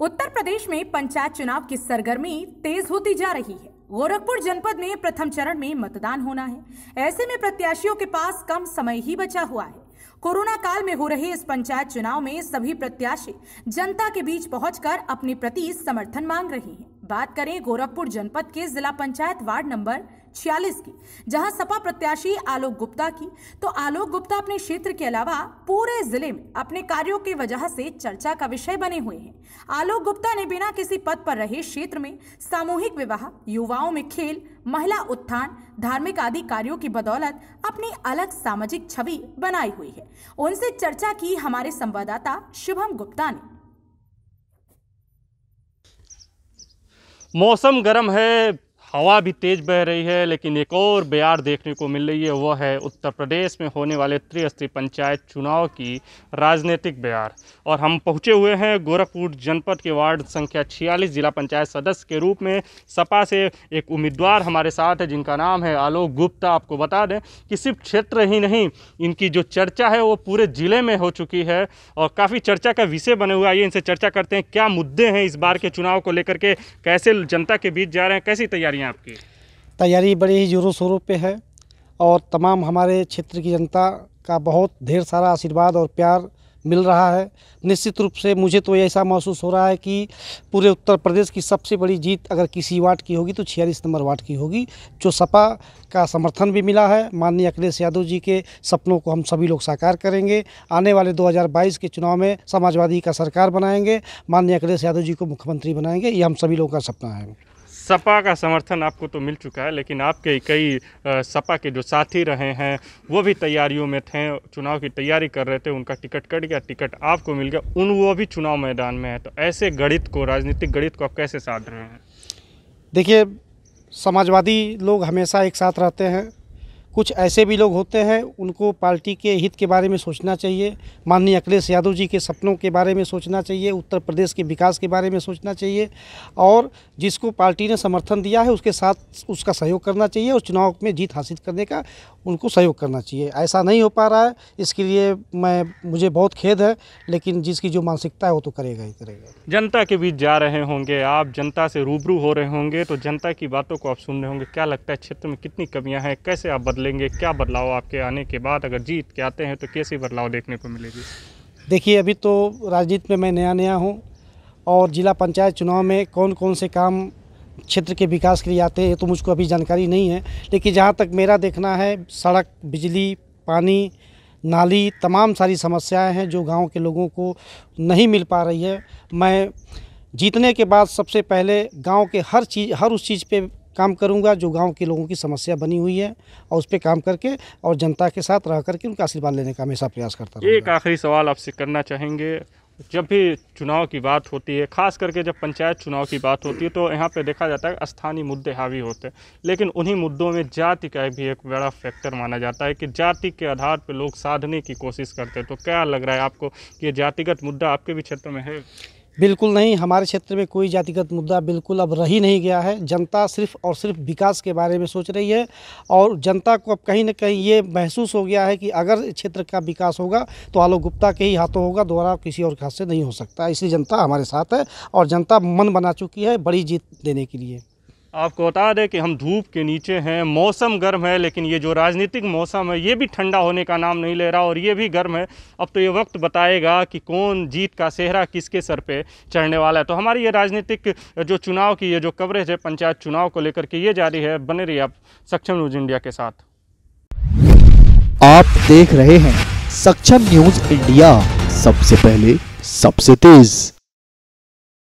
उत्तर प्रदेश में पंचायत चुनाव की सरगर्मी तेज होती जा रही है गोरखपुर जनपद में प्रथम चरण में मतदान होना है ऐसे में प्रत्याशियों के पास कम समय ही बचा हुआ है कोरोना काल में हो रहे इस पंचायत चुनाव में सभी प्रत्याशी जनता के बीच पहुंचकर अपने प्रति समर्थन मांग रहे हैं बात करें गोरखपुर जनपद के जिला पंचायत वार्ड नंबर 46 की जहां सपा प्रत्याशी आलोक गुप्ता की तो आलोक गुप्ता अपने क्षेत्र के अलावा पूरे जिले में अपने कार्यों की वजह से चर्चा का विषय बने हुए हैं आलोक गुप्ता ने बिना किसी पद पर रहे क्षेत्र में सामूहिक विवाह युवाओं में खेल महिला उत्थान धार्मिक आदि कार्यों की बदौलत अपनी अलग सामाजिक छवि बनाई हुई है उनसे चर्चा की हमारे संवाददाता शुभम गुप्ता ने मौसम गर्म है हवा भी तेज़ बह रही है लेकिन एक और बयार देखने को मिल रही है वह है उत्तर प्रदेश में होने वाले त्रिस्तरीय पंचायत चुनाव की राजनीतिक बयार और हम पहुंचे हुए हैं गोरखपुर जनपद के वार्ड संख्या छियालीस जिला पंचायत सदस्य के रूप में सपा से एक उम्मीदवार हमारे साथ है जिनका नाम है आलोक गुप्ता आपको बता दें कि सिर्फ क्षेत्र ही नहीं इनकी जो चर्चा है वो पूरे ज़िले में हो चुकी है और काफ़ी चर्चा का विषय बने हुआ है इनसे चर्चा करते हैं क्या मुद्दे हैं इस बार के चुनाव को लेकर के कैसे जनता के बीच जा रहे हैं कैसी तैयारियाँ हैं आपकी तैयारी बड़े ही जोरों शोरों पर है और तमाम हमारे क्षेत्र की जनता का बहुत ढेर सारा आशीर्वाद और प्यार मिल रहा है निश्चित रूप से मुझे तो ऐसा महसूस हो रहा है कि पूरे उत्तर प्रदेश की सबसे बड़ी जीत अगर किसी वार्ड की होगी तो छियालीस नंबर वार्ड की होगी जो सपा का समर्थन भी मिला है माननीय अखिलेश यादव जी के सपनों को हम सभी लोग साकार करेंगे आने वाले 2022 के चुनाव में समाजवादी का सरकार बनाएंगे माननीय अखिलेश यादव जी को मुख्यमंत्री बनाएंगे ये हम सभी लोगों का सपना है सपा का समर्थन आपको तो मिल चुका है लेकिन आपके कई सपा के जो साथी रहे हैं वो भी तैयारियों में थे चुनाव की तैयारी कर रहे थे उनका टिकट कट गया टिकट आपको मिल गया उन वो भी चुनाव मैदान में है तो ऐसे गणित को राजनीतिक गणित को आप कैसे साध रहे हैं देखिए समाजवादी लोग हमेशा एक साथ रहते हैं कुछ ऐसे भी लोग होते हैं उनको पार्टी के हित के बारे में सोचना चाहिए माननीय अखिलेश यादव जी के सपनों के बारे में सोचना चाहिए उत्तर प्रदेश के विकास के बारे में सोचना चाहिए और जिसको पार्टी ने समर्थन दिया है उसके साथ उसका सहयोग करना चाहिए और चुनाव में जीत हासिल करने का उनको सहयोग करना चाहिए ऐसा नहीं हो पा रहा है इसके लिए मैं मुझे बहुत खेद है लेकिन जिसकी जो मानसिकता है वो तो करेगा ही करेगा जनता के बीच जा रहे होंगे आप जनता से रूबरू हो रहे होंगे तो जनता की बातों को आप सुन रहे होंगे क्या लगता है क्षेत्र में कितनी कमियाँ हैं कैसे आप बदल बदलेंगे क्या बदलाव आपके आने के बाद अगर जीत के आते हैं तो कैसे बदलाव देखने को मिलेगी देखिए अभी तो राजनीति में मैं नया नया हूँ और ज़िला पंचायत चुनाव में कौन कौन से काम क्षेत्र के विकास के लिए आते हैं तो मुझको अभी जानकारी नहीं है लेकिन जहाँ तक मेरा देखना है सड़क बिजली पानी नाली तमाम सारी समस्याएं हैं जो गांव के लोगों को नहीं मिल पा रही है मैं जीतने के बाद सबसे पहले गांव के हर चीज़ हर उस चीज़ पे काम करूंगा जो गांव के लोगों की समस्या बनी हुई है और उस पर काम करके और जनता के साथ रह करके उनका आशीर्वाद लेने का हमेशा प्रयास करता हूँ एक आखिरी सवाल आपसे करना चाहेंगे जब भी चुनाव की बात होती है खास करके जब पंचायत चुनाव की बात होती है तो यहाँ पे देखा जाता है स्थानीय मुद्दे हावी होते हैं लेकिन उन्हीं मुद्दों में जाति का भी एक बड़ा फैक्टर माना जाता है कि जाति के आधार पर लोग साधने की कोशिश करते हैं तो क्या लग रहा है आपको कि जातिगत मुद्दा आपके भी क्षेत्र में है बिल्कुल नहीं हमारे क्षेत्र में कोई जातिगत मुद्दा बिल्कुल अब रही नहीं गया है जनता सिर्फ और सिर्फ विकास के बारे में सोच रही है और जनता को अब कहीं ना कहीं ये महसूस हो गया है कि अगर क्षेत्र का विकास होगा तो आलोक गुप्ता के ही हाथों होगा दोबारा किसी और के हाथ से नहीं हो सकता इसलिए जनता हमारे साथ है और जनता मन बना चुकी है बड़ी जीत देने के लिए आपको बता दें कि हम धूप के नीचे हैं मौसम गर्म है लेकिन ये जो राजनीतिक मौसम है ये भी ठंडा होने का नाम नहीं ले रहा और ये भी गर्म है अब तो ये वक्त बताएगा कि कौन जीत का सेहरा किसके सर पे चढ़ने वाला है तो हमारी ये राजनीतिक जो चुनाव की ये जो कवरेज है पंचायत चुनाव को लेकर के ये जारी है बने रही आप सक्षम न्यूज़ इंडिया के साथ आप देख रहे हैं सक्षम न्यूज़ इंडिया सबसे पहले सबसे तेज़